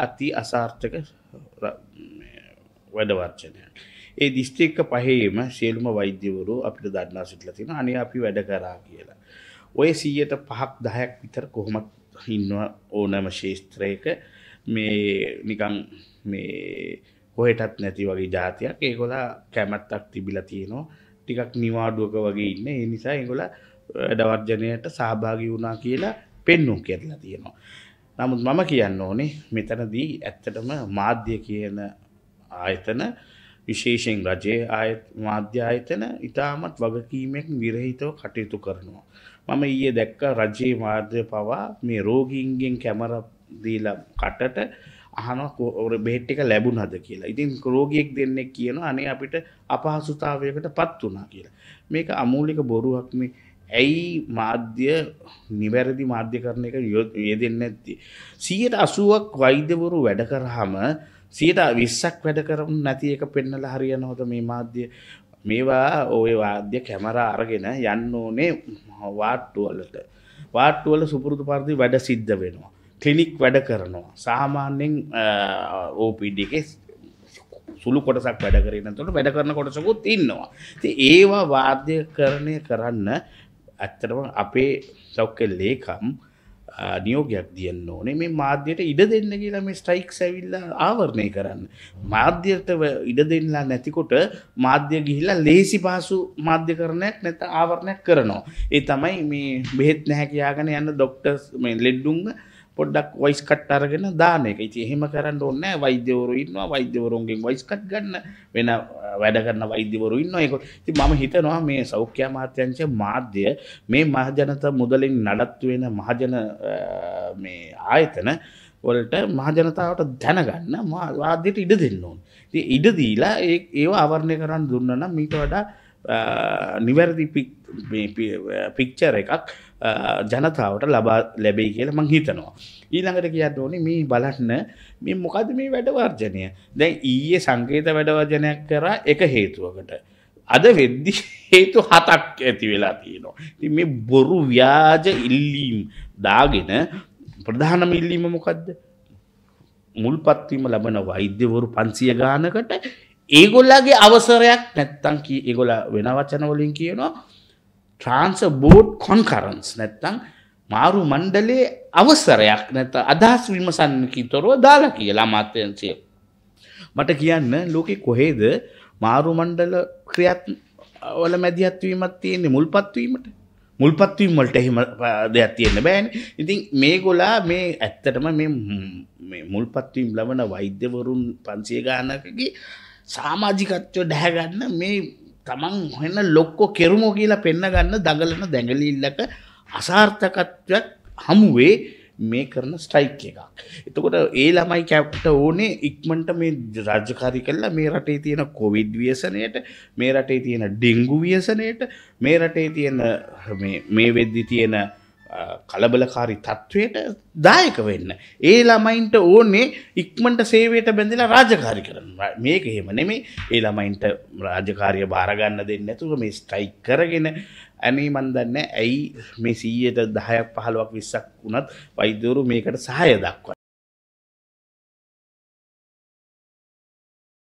අති අසාර්ථක වැඩවර්චනය. ඒ දිස්ත්‍රික්ක පහේම සියලුම වෛද්‍යවරු අපිට දන්නා සිටලා තියෙන අනේ අපි වැඩ කරා කියලා. ඔය සීයට පහක් දහයක් විතර කොහොමත් ඉන්නවා ඕනෑම ශේෂත්‍රයක මේ නිකං මේ හොයටත් නැති වගේ ජාතියක් ඒගොල කැමැත්තක් තිබිලා තියෙනවා ටිකක් නිවාඩුවක වගේ ඉන්න ඒ නිසා ඒගොල වැඩවර්ජනයට සහභාගි වුණා කියලා පෙන්නුම් කරලා තියෙනවා. නමුත් මම කියන්න ඕනේ මෙතනදී ඇත්තටම මාධ්‍ය කියන ආයතන විශේෂෙන් රජයේ මාධ්‍ය ආයතන ඉතාමත් වගකීමෙන් විරහිතව කටයුතු කරනවා. මම ඊයේ දැක්ක රජයේ මාධ්‍ය පවා මේ රෝගීන්ගෙන් කැමර දීලා කටට අහන බෙහෙට් එක ලැබුණාද කියලා. ඉතින් රෝගියෙක් දෙන්නෙක් කියනවා අනේ අපිට අපහසුතාවයකට පත් වුණා කියලා. මේක අමූලික බොරුවක් මේ ඇයි මාධ්‍ය නිවැරදි මාධ්‍ය කරන එක ය දෙන්න ඇත්ති. සියට අසුවක් වෛද්‍යවරු වැඩ කරහම සියට විස්සක් වැඩ කරම් නැති එක පෙන්නල හරියන හොත මේ මාධ්‍ය මේවා ඔය වාද්‍ය කැමර අරගෙන යන්න ඕනේ වාට්ටුවලට. වාට්ටුවල සුපුරුදු පරදි වැඩ සිද්ධ වෙනවා. කලිනික් වැඩ කරනවා. සාමාන්‍යෙන් ඕපිඩි එකෙස් සුළු කොටසක් වැඩ කරන තුොට වැඩ කරන කොටසකුත් ඉන්නවා. ති ඒවා වාර්ධය කරණය කරන්න ඇත්තටම අපේ සෞඛ්‍ය ලේකම් නියෝගයක් දියන්න ඕනේ මේ මාධ්‍යයට ඉඩ දෙන්න කියලා මේ ස්ටයික් සැවිල්ල ආවරණය කරන්න. මාධ්‍යයට ඉඩ දෙන්නලා නැතිකොට මාධ්‍ය ගිහිල්ලා ලේසි පාසු මාධ්‍ය කරණයක් නැත ආවරණයක් කරනවා. ඒ තමයි මේ බෙහෙත් නැහැ කියාගෙන යන්න ඩොක්ටර්ස් මේ ලෙඩ්ඩුන්ගේ පොඩ්ඩක් වයිස්කට් අරගෙන දාන එක ඉති එහෙම කරන්න ඔන්න වෛද්‍යවරු ඉන්නවා වෛද්‍යවරුන්ගෙන් වයිස්කට් ගන්න වෙන වැඩ කරන්න වෛද්‍යවරු ඉන්න එක ති මම හිතනවා මේ සෞඛ්‍ය මාත්‍යංශ මාධ්‍ය මේ මහජනත මුදලින් නඩත්තු වෙන මහජන මේ ආයතන වලට මහජනතාවට දැනගන්න වාදයට ඉඩ දෙන්න ඕන් ඉඩ දීලා ඒ ඒවා අවරණය කරන්න දුන්නනම් මීට වඩා නිවැරදි පික්චර එකක් ජනතාවට ලබා ලැබෙයි කියලා මං හිතනවා. ඊළඟට කියන්න ඕනි මේ බලන්න මේ මොකද මේ වැඩවර්ජනය. දැන් ඊයේ සංකේත වැඩවර්ජනයක් කරා එක හේතුවකට. අද වෙද්දි හේතු හතක් ඇති වෙලා තියෙනවා. ඉතින් මේ බොරු ව්‍යාජ ඉල්ලීම් දාගෙන ප්‍රධානම ඉල්ලීම මොකද්ද? මුල්පත්වීම ලබන වෛද්‍යවරු 500 ගානකට ඒගොල්ලගේ අවසරයක් නැත්තං කිය ඒගොල වෙන වචනවලින් කියනවා ට්‍රන්ස බෝඩ් කොන්කරන්ස් නැත්තං මාරු මණ්ඩලේ අවසරයක් නැත අදහස් විමසන්නකි තොරව දාලා කියලා මාත්‍යන්සය. මට කියන්න ලෝකෙ කොහේද මාරු මණ්ඩල ක්‍රියාත් වල මැදිහත්වීමත් තියෙන්නේ මුල් පත්වීමට මුල් පත්වීම් වලට එහෙම දෙයක් තියෙන්න බෑන ඉතින් මේ ගොලා මේ ඇත්තටම මේ මුල් පත්වීම් ලබන වෛද්‍යවරුන් පන්සිය ගානකගේ සාමාජිකත්වය ඩැහැගන්න මේ තමන් හොන්න ලොක්කෝ කෙරුමෝ කියලා පෙන්නගන්න දඟලන දැඟලිල්ලක අසාර්ථකත්වයක් හමුවේ මේ කරන ස්ටයික් එකක්. එතකොට ඒ ළමයි කැප්ට ඕනේ ඉක්මට මේ රාජකාරි කල්ලා මේ රටේ තියෙන කොවිඩ් වියසනයට මේ රටේ තියෙන ඩෙංගු වියසනයට මේ රටේ තියෙන මේ වෙද්දි තියෙන කලබලකාරි තත්ත්වයට දායක වෙන්න. ඒ ළමයින්ට ඕනේ ඉක්මට සේවයට බැඳලා රාජකාරි කරන්න මේක එහෙම නෙමේ ඒ ළමයින්ට රාජකාරය භාරගන්න දෙන්න ඇතුව මේ ස්ටයික් කරගෙන ඇනේ මන්දන්න ඇයි මේ සීයට දහයක් පහළුවක් විස්සක් වුණත් වෛදවරු මේකට සහය දක්වා.